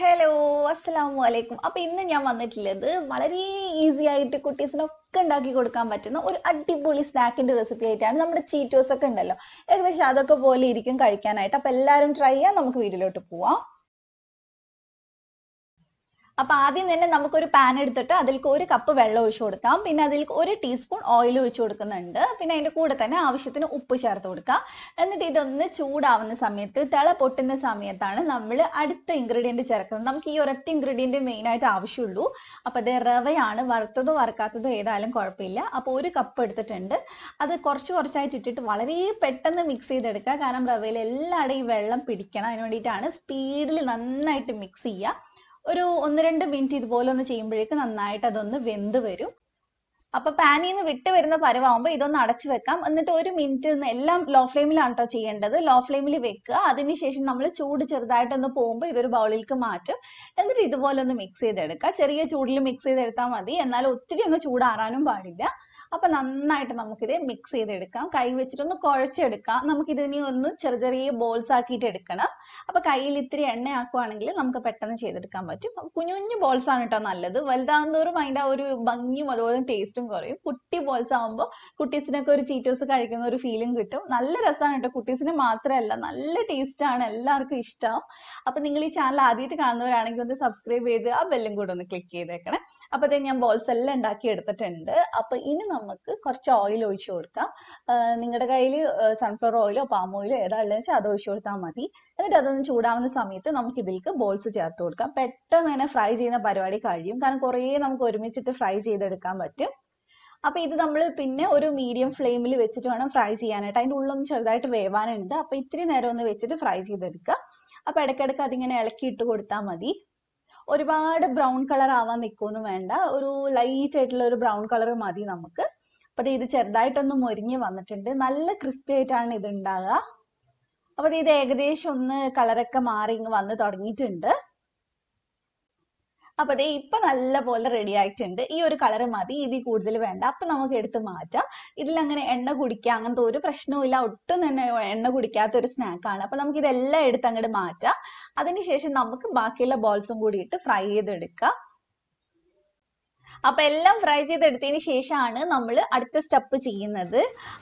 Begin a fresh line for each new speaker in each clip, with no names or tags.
hello അസ്സലാമു അലൈക്കും അപ്പോൾ ഇന്ന് ഞാൻ വന്നിട്ടുള്ളത് വളരെ ഈസി ആയിട്ട് കുട്ടീസിനൊക്കെ ഉണ്ടാക്കി കൊടുക്കാൻ പറ്റുന്ന ഒരു അടിപൊളി സ്നാക്കിന്റെ റെസിപ്പി ആയിട്ടാണ് നമ്മുടെ ചീറ്റോസ് ഒക്കെ ഉണ്ടല്ലോ ഏകദേശം അതൊക്കെ പോലെ ഇരിക്കും കഴിക്കാനായിട്ട് അപ്പോൾ എല്ലാവരും ട്രൈ ചെയ്യാം നമുക്ക് വീട്ടിലോട്ട് പോവാം അപ്പൊ ആദ്യം തന്നെ നമുക്കൊരു പാൻ എടുത്തിട്ട് അതിലേക്ക് ഒരു കപ്പ് വെള്ളം ഒഴിച്ചു കൊടുക്കാം പിന്നെ അതിലേക്ക് ഒരു ടീസ്പൂൺ ഓയിൽ ഒഴിച്ചു കൊടുക്കുന്നുണ്ട് പിന്നെ അതിന്റെ കൂടെ തന്നെ ആവശ്യത്തിന് ഉപ്പ് ചേർത്ത് കൊടുക്കാം എന്നിട്ട് ഇതൊന്ന് ചൂടാവുന്ന സമയത്ത് തിള പൊട്ടുന്ന സമയത്താണ് നമ്മൾ അടുത്ത ഇൻഗ്രീഡിയൻറ്റ് ചേർക്കുന്നത് നമുക്ക് ഈ ഒരൊറ്റ ഇൻഗ്രീഡിയൻറ്റ് മെയിനായിട്ട് ആവശ്യമുള്ളൂ അപ്പോൾ അത് റവയാണ് വറുത്തതോ വറുക്കാത്തതോ ഏതായാലും കുഴപ്പമില്ല അപ്പോൾ ഒരു കപ്പ് എടുത്തിട്ടുണ്ട് അത് കുറച്ച് കുറച്ചായിട്ട് ഇട്ടിട്ട് വളരെ പെട്ടെന്ന് മിക്സ് ചെയ്തെടുക്കുക കാരണം റവയിൽ എല്ലായിടെയും വെള്ളം പിടിക്കണം അതിന് വേണ്ടിയിട്ടാണ് സ്പീഡിൽ നന്നായിട്ട് മിക്സ് ചെയ്യുക ഒരു ഒന്ന് രണ്ട് മിനിറ്റ് ഇതുപോലെ ഒന്ന് ചെയ്യുമ്പോഴേക്ക് നന്നായിട്ട് അതൊന്ന് വെന്ത് വരും അപ്പൊ പാനിൽ നിന്ന് വിട്ട് വരുന്ന പരവാകുമ്പോൾ ഇതൊന്ന് അടച്ചു വെക്കാം എന്നിട്ട് ഒരു മിനിറ്റ് എല്ലാം ലോ ഫ്ലെയിമിലാണ് കേട്ടോ ചെയ്യേണ്ടത് ലോ ഫ്ലെയിമിൽ വെക്കുക അതിനുശേഷം നമ്മൾ ചൂട് ചെറുതായിട്ടൊന്ന് പോകുമ്പോൾ ഇതൊരു ബൗളിലേക്ക് മാറ്റും എന്നിട്ട് ഇതുപോലെ ഒന്ന് മിക്സ് ചെയ്തെടുക്കുക ചെറിയ ചൂടിൽ മിക്സ് ചെയ്തെടുത്താൽ മതി എന്നാൽ ഒത്തിരി ഒന്ന് ചൂടാറാനും പാടില്ല അപ്പൊ നന്നായിട്ട് നമുക്കിത് മിക്സ് ചെയ്തെടുക്കാം കൈ വെച്ചിട്ടൊന്ന് കുഴച്ചെടുക്കാം നമുക്ക് ഇതിനി ഒന്ന് ചെറിയ ചെറിയ ബോൾസ് ആക്കിയിട്ട് എടുക്കണം അപ്പൊ കയ്യിൽ ഇത്തിരി എണ്ണ ആക്കുവാണെങ്കിൽ നമുക്ക് പെട്ടെന്ന് ചെയ്തെടുക്കാൻ പറ്റും കുഞ്ഞു കുഞ്ഞു ബോൾസ് ആണ് കേട്ടോ നല്ലത് വലുതാകുന്നതോറും അതിന്റെ ഒരു ഭംഗിയും അതുപോലെ ടേസ്റ്റും കുറയും കുട്ടി ബോൾസ് ആകുമ്പോൾ കുട്ടീസിനൊക്കെ ഒരു ചീറ്റോസ് കഴിക്കുന്ന ഒരു ഫീലും കിട്ടും നല്ല രസമാണ് കേട്ടോ കുട്ടീസിന് മാത്രമല്ല നല്ല ടേസ്റ്റ് ആണ് എല്ലാവർക്കും ഇഷ്ടം അപ്പൊ നിങ്ങൾ ഈ ചാനൽ ആദ്യമായിട്ട് കാണുന്നവരാണെങ്കിൽ ഒന്ന് സബ്സ്ക്രൈബ് ചെയ്ത് ആ ബെല്ലും കൂടെ ഒന്ന് ക്ലിക്ക് ചെയ്തേക്കണേ അപ്പൊ ഞാൻ ബോൾസ് എല്ലാം ഉണ്ടാക്കി എടുത്തിട്ടുണ്ട് അപ്പൊ ഇനി നമുക്ക് കുറച്ച് ഓയിൽ ഒഴിച്ചു കൊടുക്കാം നിങ്ങളുടെ കയ്യിൽ സൺഫ്ലവർ ഓയിലോ പാം ഓയിലോ ഏതാ ഉള്ളതെന്ന് വെച്ചാൽ അത് ഒഴിച്ചു കൊടുത്താൽ മതി എന്നിട്ട് അതൊന്ന് ചൂടാവുന്ന സമയത്ത് നമുക്ക് ഇതിലേക്ക് ബോൾസ് ചേർത്ത് കൊടുക്കാം പെട്ടെന്ന് തന്നെ ഫ്രൈ ചെയ്യുന്ന പരിപാടി കഴിയും കാരണം കുറേ നമുക്ക് ഒരുമിച്ചിട്ട് ഫ്രൈ ചെയ്തെടുക്കാൻ പറ്റും അപ്പൊ ഇത് നമ്മൾ പിന്നെ ഒരു മീഡിയം ഫ്ലെയിമിൽ വെച്ചിട്ട് വേണം ഫ്രൈ ചെയ്യാനായിട്ട് അതിൻ്റെ ഉള്ളൊന്ന് ചെറുതായിട്ട് വേവാനുണ്ട് അപ്പൊ ഇത്തിരി നേരം ഒന്ന് വെച്ചിട്ട് ഫ്രൈ ചെയ്തെടുക്കുക അപ്പൊ ഇടയ്ക്കിടയ്ക്ക് അതിങ്ങനെ ഇളക്കി ഇട്ട് കൊടുത്താൽ മതി ഒരുപാട് ബ്രൗൺ കളർ ആവാൻ നിൽക്കുമെന്ന് വേണ്ട ഒരു ലൈറ്റ് ആയിട്ടുള്ള ഒരു ബ്രൗൺ കളർ മതി നമുക്ക് അപ്പോൾ ഇത് ചെറുതായിട്ടൊന്ന് മൊരിഞ്ഞ് വന്നിട്ടുണ്ട് നല്ല ക്രിസ്പി ആയിട്ടാണ് ഇത് ഉണ്ടാകുക അപ്പോൾ ഇത് ഏകദേശം ഒന്ന് കളറൊക്കെ മാറി ഇങ്ങ് വന്ന് തുടങ്ങിയിട്ടുണ്ട് അപ്പൊ ദേ ഇപ്പൊ നല്ല പോലെ റെഡി ആയിട്ടുണ്ട് ഈ ഒരു കളർ മതി ഇതിൽ കൂടുതൽ വേണ്ട അപ്പൊ നമുക്ക് എടുത്ത് മാറ്റാം ഇതിൽ അങ്ങനെ എണ്ണ കുടിക്കുക അങ്ങനത്തെ ഒരു പ്രശ്നവും ഇല്ല ഒട്ടും തന്നെ എണ്ണ കുടിക്കാത്ത ഒരു സ്നാക്കാണ് അപ്പൊ നമുക്ക് ഇതെല്ലാം എടുത്ത് അങ്ങോട്ട് മാറ്റാം അതിനുശേഷം നമുക്ക് ബാക്കിയുള്ള ബോൾസും കൂടി ഇട്ട് ഫ്രൈ ചെയ്തെടുക്കാം അപ്പോൾ എല്ലാം ഫ്രൈ ചെയ്തെടുത്തതിന് ശേഷമാണ് നമ്മൾ അടുത്ത സ്റ്റെപ്പ് ചെയ്യുന്നത്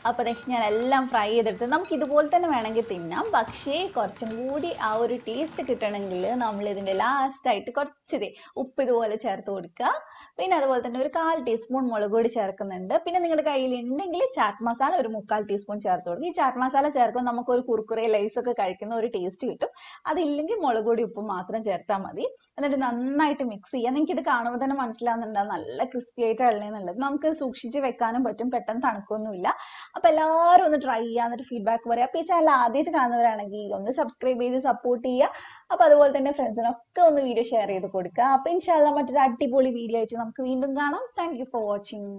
അപ്പോൾ ഞാൻ എല്ലാം ഫ്രൈ ചെയ്തെടുത്ത് നമുക്ക് ഇതുപോലെ തന്നെ വേണമെങ്കിൽ തിന്നാം പക്ഷേ കുറച്ചും കൂടി ആ ഒരു ടേസ്റ്റ് കിട്ടണമെങ്കിൽ നമ്മൾ ഇതിന്റെ ലാസ്റ്റ് ആയിട്ട് കുറച്ച് ഉപ്പ് ഇതുപോലെ ചേർത്ത് കൊടുക്കുക പിന്നെ അതുപോലെ തന്നെ ഒരു കാൽ ടീസ്പൂൺ മുളക് പൊടി ചേർക്കുന്നുണ്ട് പിന്നെ നിങ്ങളുടെ കയ്യിൽ ഉണ്ടെങ്കിൽ ചാറ്റ് മസാല ഒരു മുക്കാൽ ടീസ്പൂൺ ചേർത്ത് കൊടുക്കുക ഈ ചാറ്റ് മസാല ചേർക്കുമ്പോൾ നമുക്ക് ഒരു കുറുക്കുറെ ലൈസ് ഒക്കെ കഴിക്കുന്ന ഒരു ടേസ്റ്റ് കിട്ടും അതില്ലെങ്കിൽ മുളക് പൊടി ഉപ്പ് മാത്രം ചേർത്താൽ മതി എന്നിട്ട് നന്നായിട്ട് മിക്സ് ചെയ്യുക നിങ്ങൾക്ക് ഇത് കാണുമ്പോൾ തന്നെ മനസ്സിലാവുന്നുണ്ടാകും നല്ല ക്രിസ്പി ആയിട്ട് എന്നുള്ളത് നമുക്ക് സൂക്ഷിച്ച് വെക്കാനും പറ്റും പെട്ടെന്ന് തണുക്കൊന്നുമില്ല അപ്പോൾ എല്ലാവരും ഒന്ന് ട്രൈ ചെയ്യാന്നിട്ട് ഫീഡ്ബാക്ക് പറയാം അപ്പൊ ഈ ചാനൽ ആദ്യമായിട്ട് കാണുന്നവരാണെങ്കിൽ ഒന്ന് സബ്സ്ക്രൈബ് ചെയ്ത് സപ്പോർട്ട് ചെയ്യുക അപ്പോൾ അതുപോലെ തന്നെ ഫ്രണ്ട്സിനൊക്കെ ഒന്ന് വീഡിയോ ഷെയർ ചെയ്ത് കൊടുക്കുക അപ്പോൾ ഇൻഷാല്ല മറ്റൊരു അടിപൊളി വീഡിയോ ആയിട്ട് നമുക്ക് വീണ്ടും കാണാം താങ്ക് ഫോർ വാച്ചിങ്